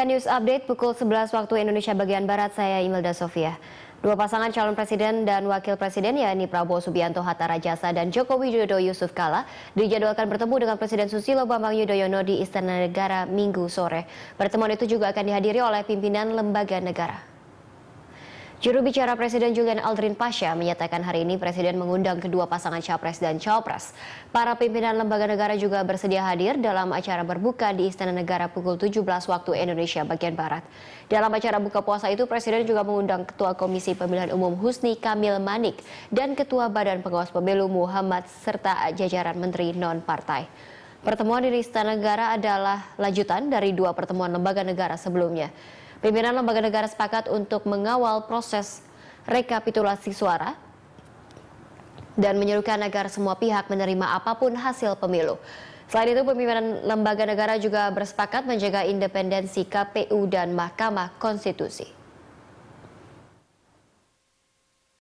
Saksikan news update pukul 11 waktu Indonesia bagian Barat, saya Imelda Sofia. Dua pasangan calon presiden dan wakil presiden yakni Prabowo Subianto Hatta Rajasa dan Joko Widodo Yusuf Kala dijadwalkan bertemu dengan Presiden Susilo Bambang Yudhoyono di Istana Negara Minggu sore. Pertemuan itu juga akan dihadiri oleh pimpinan lembaga negara. Juru bicara Presiden Julian Aldrin Pasha menyatakan hari ini Presiden mengundang kedua pasangan capres dan cawapres. Para pimpinan lembaga negara juga bersedia hadir dalam acara berbuka di Istana Negara pukul 17 waktu Indonesia bagian Barat. Dalam acara buka puasa itu Presiden juga mengundang Ketua Komisi Pemilihan Umum Husni Kamil Manik dan Ketua Badan Pengawas Pemilu Muhammad serta jajaran Menteri Non-Partai. Pertemuan di Istana Negara adalah lanjutan dari dua pertemuan lembaga negara sebelumnya. Pimpinan lembaga negara sepakat untuk mengawal proses rekapitulasi suara dan menyerukan agar semua pihak menerima apapun hasil pemilu. Selain itu, pemimpinan lembaga negara juga bersepakat menjaga independensi KPU dan Mahkamah Konstitusi.